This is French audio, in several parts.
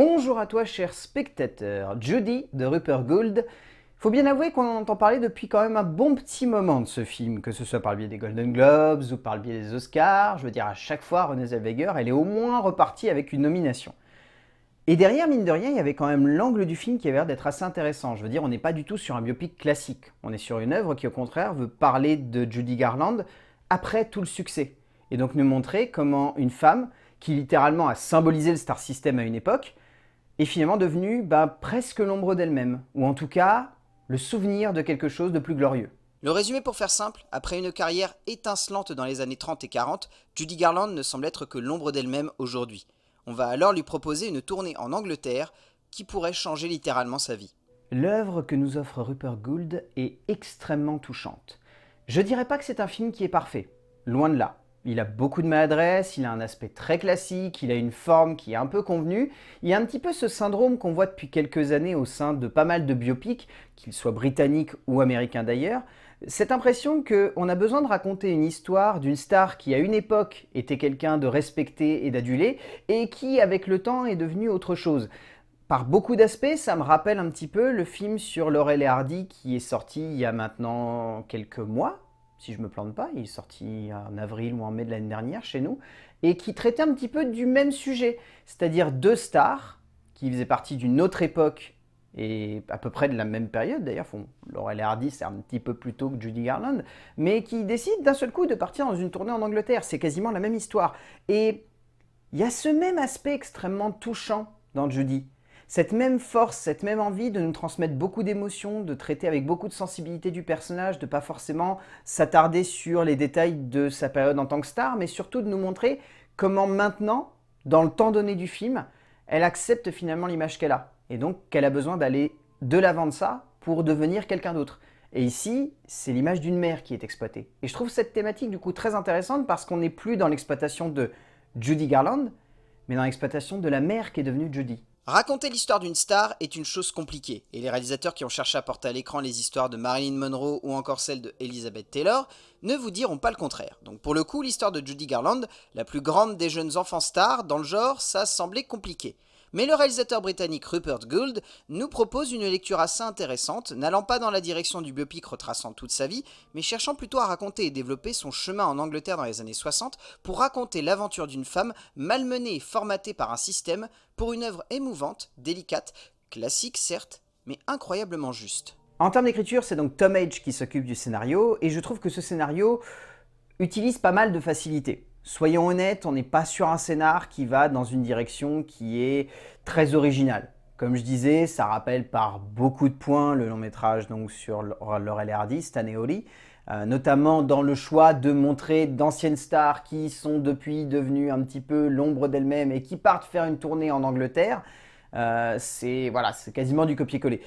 Bonjour à toi, cher spectateur. Judy de Rupert Gould. Faut bien avouer qu'on entend parler depuis quand même un bon petit moment de ce film, que ce soit par le biais des Golden Globes ou par le biais des Oscars. Je veux dire, à chaque fois, Renée Zellweger, elle est au moins repartie avec une nomination. Et derrière, mine de rien, il y avait quand même l'angle du film qui avait l'air d'être assez intéressant. Je veux dire, on n'est pas du tout sur un biopic classique. On est sur une œuvre qui, au contraire, veut parler de Judy Garland après tout le succès. Et donc nous montrer comment une femme, qui littéralement a symbolisé le star system à une époque, est finalement devenue bah, presque l'ombre d'elle-même, ou en tout cas, le souvenir de quelque chose de plus glorieux. Le résumé pour faire simple, après une carrière étincelante dans les années 30 et 40, Judy Garland ne semble être que l'ombre d'elle-même aujourd'hui. On va alors lui proposer une tournée en Angleterre qui pourrait changer littéralement sa vie. L'œuvre que nous offre Rupert Gould est extrêmement touchante. Je dirais pas que c'est un film qui est parfait, loin de là il a beaucoup de maladresse, il a un aspect très classique, il a une forme qui est un peu convenue. Il y a un petit peu ce syndrome qu'on voit depuis quelques années au sein de pas mal de biopics, qu'ils soient britanniques ou américains d'ailleurs. Cette impression qu'on a besoin de raconter une histoire d'une star qui à une époque était quelqu'un de respecté et d'adulé, et qui avec le temps est devenue autre chose. Par beaucoup d'aspects, ça me rappelle un petit peu le film sur Laurel et Hardy qui est sorti il y a maintenant quelques mois, si je ne me plante pas, il est sorti en avril ou en mai de l'année dernière chez nous, et qui traitait un petit peu du même sujet, c'est-à-dire deux stars qui faisaient partie d'une autre époque et à peu près de la même période d'ailleurs, Laurel et Hardy c'est un petit peu plus tôt que Judy Garland, mais qui décident d'un seul coup de partir dans une tournée en Angleterre, c'est quasiment la même histoire. Et il y a ce même aspect extrêmement touchant dans Judy, cette même force, cette même envie de nous transmettre beaucoup d'émotions, de traiter avec beaucoup de sensibilité du personnage, de pas forcément s'attarder sur les détails de sa période en tant que star, mais surtout de nous montrer comment maintenant, dans le temps donné du film, elle accepte finalement l'image qu'elle a. Et donc qu'elle a besoin d'aller de l'avant de ça pour devenir quelqu'un d'autre. Et ici, c'est l'image d'une mère qui est exploitée. Et je trouve cette thématique du coup très intéressante parce qu'on n'est plus dans l'exploitation de Judy Garland, mais dans l'exploitation de la mère qui est devenue Judy. Raconter l'histoire d'une star est une chose compliquée, et les réalisateurs qui ont cherché à porter à l'écran les histoires de Marilyn Monroe ou encore celle de Elizabeth Taylor ne vous diront pas le contraire. Donc pour le coup, l'histoire de Judy Garland, la plus grande des jeunes enfants stars dans le genre, ça semblait compliqué mais le réalisateur britannique Rupert Gould nous propose une lecture assez intéressante, n'allant pas dans la direction du biopic retraçant toute sa vie, mais cherchant plutôt à raconter et développer son chemin en Angleterre dans les années 60 pour raconter l'aventure d'une femme malmenée et formatée par un système pour une œuvre émouvante, délicate, classique certes, mais incroyablement juste. En termes d'écriture, c'est donc Tom H qui s'occupe du scénario, et je trouve que ce scénario utilise pas mal de facilité. Soyons honnêtes, on n'est pas sur un scénar qui va dans une direction qui est très originale. Comme je disais, ça rappelle par beaucoup de points le long métrage donc sur Laurel Hardy, Stan et euh, notamment dans le choix de montrer d'anciennes stars qui sont depuis devenues un petit peu l'ombre d'elles-mêmes et qui partent faire une tournée en Angleterre. Euh, c'est voilà, c'est quasiment du copier-coller.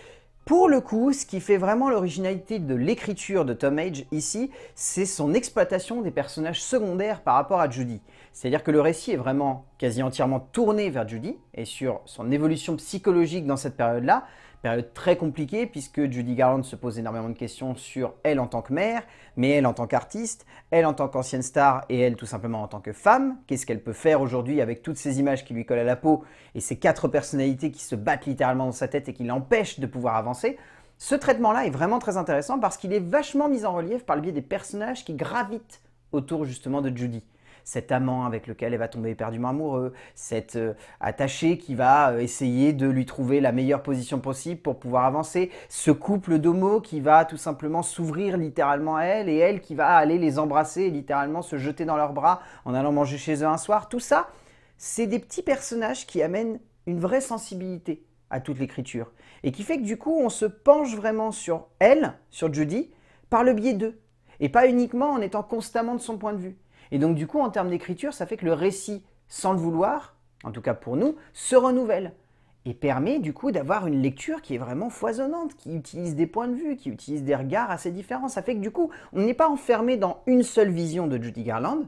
Pour le coup, ce qui fait vraiment l'originalité de l'écriture de Tom Age ici, c'est son exploitation des personnages secondaires par rapport à Judy. C'est-à-dire que le récit est vraiment quasi entièrement tourné vers Judy et sur son évolution psychologique dans cette période-là, Période très compliquée puisque Judy Garland se pose énormément de questions sur elle en tant que mère, mais elle en tant qu'artiste, elle en tant qu'ancienne star et elle tout simplement en tant que femme. Qu'est-ce qu'elle peut faire aujourd'hui avec toutes ces images qui lui collent à la peau et ces quatre personnalités qui se battent littéralement dans sa tête et qui l'empêchent de pouvoir avancer ce traitement-là est vraiment très intéressant parce qu'il est vachement mis en relief par le biais des personnages qui gravitent autour justement de Judy cet amant avec lequel elle va tomber éperdument amoureux, cette euh, attaché qui va euh, essayer de lui trouver la meilleure position possible pour pouvoir avancer, ce couple d'homos qui va tout simplement s'ouvrir littéralement à elle et elle qui va aller les embrasser et littéralement se jeter dans leurs bras en allant manger chez eux un soir. Tout ça, c'est des petits personnages qui amènent une vraie sensibilité à toute l'écriture et qui fait que du coup on se penche vraiment sur elle, sur Judy, par le biais d'eux et pas uniquement en étant constamment de son point de vue. Et donc du coup, en termes d'écriture, ça fait que le récit, sans le vouloir, en tout cas pour nous, se renouvelle et permet du coup d'avoir une lecture qui est vraiment foisonnante, qui utilise des points de vue, qui utilise des regards assez différents. Ça fait que du coup, on n'est pas enfermé dans une seule vision de Judy Garland,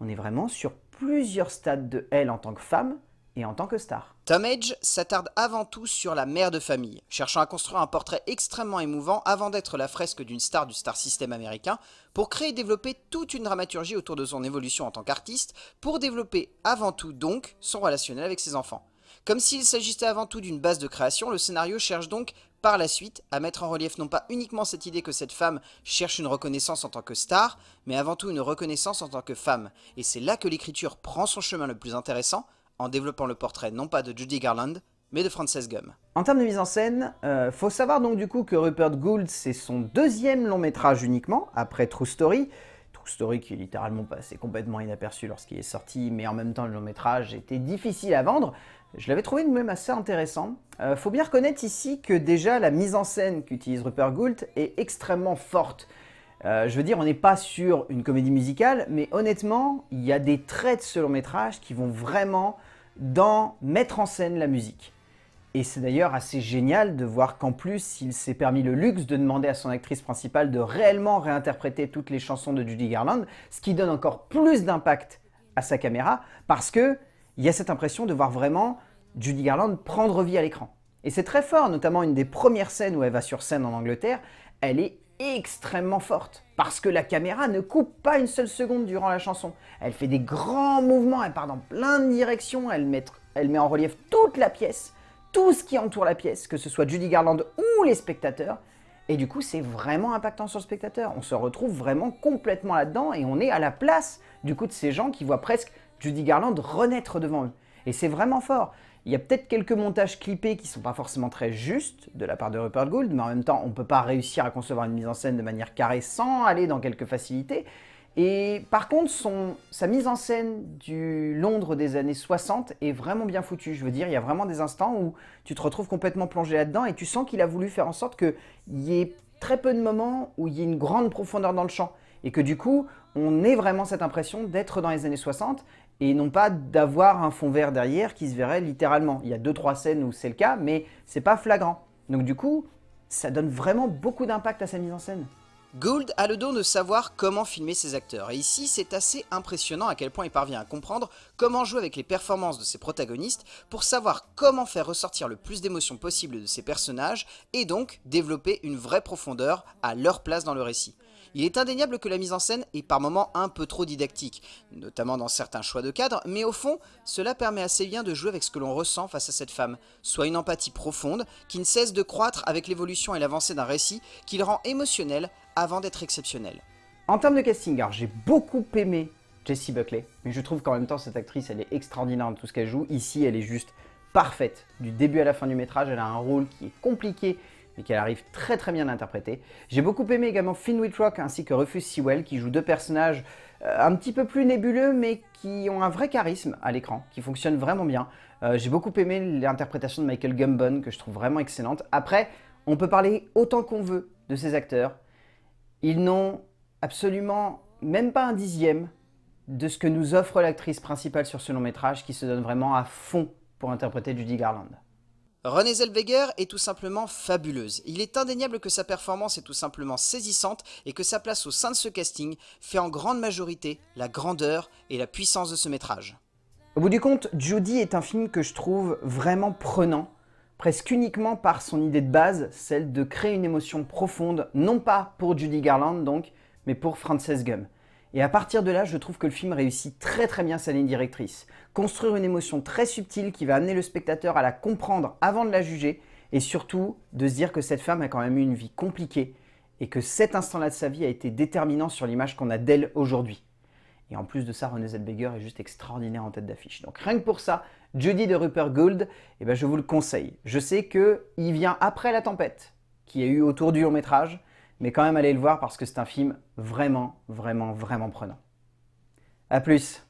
on est vraiment sur plusieurs stades de elle en tant que femme et en tant que star. Tom Edge s'attarde avant tout sur la mère de famille, cherchant à construire un portrait extrêmement émouvant avant d'être la fresque d'une star du star system américain, pour créer et développer toute une dramaturgie autour de son évolution en tant qu'artiste, pour développer avant tout donc son relationnel avec ses enfants. Comme s'il s'agissait avant tout d'une base de création, le scénario cherche donc par la suite à mettre en relief non pas uniquement cette idée que cette femme cherche une reconnaissance en tant que star, mais avant tout une reconnaissance en tant que femme. Et c'est là que l'écriture prend son chemin le plus intéressant, en développant le portrait non pas de Judy Garland, mais de Frances Gum. En termes de mise en scène, il euh, faut savoir donc du coup que Rupert Gould, c'est son deuxième long métrage uniquement, après True Story. True Story qui est littéralement passé complètement inaperçu lorsqu'il est sorti, mais en même temps le long métrage était difficile à vendre. Je l'avais trouvé de même assez intéressant. Il euh, faut bien reconnaître ici que déjà la mise en scène qu'utilise Rupert Gould est extrêmement forte. Euh, je veux dire, on n'est pas sur une comédie musicale, mais honnêtement, il y a des traits de ce long métrage qui vont vraiment dans mettre en scène la musique. Et c'est d'ailleurs assez génial de voir qu'en plus, il s'est permis le luxe de demander à son actrice principale de réellement réinterpréter toutes les chansons de Judy Garland, ce qui donne encore plus d'impact à sa caméra, parce que il y a cette impression de voir vraiment Judy Garland prendre vie à l'écran. Et c'est très fort, notamment une des premières scènes où elle va sur scène en Angleterre, elle est extrêmement forte, parce que la caméra ne coupe pas une seule seconde durant la chanson. Elle fait des grands mouvements, elle part dans plein de directions, elle met, en relief toute la pièce, tout ce qui entoure la pièce, que ce soit Judy Garland ou les spectateurs, et du coup, c'est vraiment impactant sur le spectateur. On se retrouve vraiment complètement là-dedans et on est à la place du coup de ces gens qui voient presque Judy Garland renaître devant eux. Et c'est vraiment fort. Il y a peut-être quelques montages clippés qui sont pas forcément très justes de la part de Rupert Gould, mais en même temps, on peut pas réussir à concevoir une mise en scène de manière carrée sans aller dans quelques facilités. Et par contre, sa mise en scène du Londres des années 60 est vraiment bien foutue. Je veux dire, il y a vraiment des instants où tu te retrouves complètement plongé là-dedans et tu sens qu'il a voulu faire en sorte qu'il y ait très peu de moments où il y ait une grande profondeur dans le champ. Et que du coup, on ait vraiment cette impression d'être dans les années 60 et non pas d'avoir un fond vert derrière qui se verrait littéralement. Il y a deux trois scènes où c'est le cas, mais c'est pas flagrant. Donc du coup, ça donne vraiment beaucoup d'impact à sa mise en scène. Gould a le don de savoir comment filmer ses acteurs, et ici c'est assez impressionnant à quel point il parvient à comprendre comment jouer avec les performances de ses protagonistes pour savoir comment faire ressortir le plus d'émotions possible de ses personnages et donc développer une vraie profondeur à leur place dans le récit. Il est indéniable que la mise en scène est par moments un peu trop didactique, notamment dans certains choix de cadre, mais au fond, cela permet assez bien de jouer avec ce que l'on ressent face à cette femme, soit une empathie profonde qui ne cesse de croître avec l'évolution et l'avancée d'un récit qui le rend émotionnel avant d'être exceptionnel. En termes de casting, j'ai beaucoup aimé Jessie Buckley, mais je trouve qu'en même temps cette actrice elle est extraordinaire dans tout ce qu'elle joue. Ici elle est juste parfaite, du début à la fin du métrage, elle a un rôle qui est compliqué, mais qu'elle arrive très très bien à interpréter. J'ai beaucoup aimé également Finn Wittrock ainsi que Rufus Sewell qui joue deux personnages euh, un petit peu plus nébuleux mais qui ont un vrai charisme à l'écran, qui fonctionnent vraiment bien. Euh, j'ai beaucoup aimé l'interprétation de Michael Gambon que je trouve vraiment excellente. Après, on peut parler autant qu'on veut de ces acteurs. Ils n'ont absolument même pas un dixième de ce que nous offre l'actrice principale sur ce long métrage qui se donne vraiment à fond pour interpréter Judy Garland. René Zellweger est tout simplement fabuleuse. Il est indéniable que sa performance est tout simplement saisissante et que sa place au sein de ce casting fait en grande majorité la grandeur et la puissance de ce métrage. Au bout du compte, Judy est un film que je trouve vraiment prenant, presque uniquement par son idée de base, celle de créer une émotion profonde, non pas pour Judy Garland donc, mais pour Frances Gum. Et à partir de là, je trouve que le film réussit très très bien sa ligne directrice. Construire une émotion très subtile qui va amener le spectateur à la comprendre avant de la juger, et surtout de se dire que cette femme a quand même eu une vie compliquée, et que cet instant-là de sa vie a été déterminant sur l'image qu'on a d'elle aujourd'hui. Et en plus de ça, René Zellweger est juste extraordinaire en tête d'affiche. Donc rien que pour ça, Judy de Rupert Gould, eh ben, je vous le conseille. Je sais qu'il vient après La Tempête, qui a eu autour du long métrage, mais quand même allez le voir parce que c'est un film vraiment, vraiment, vraiment prenant. A plus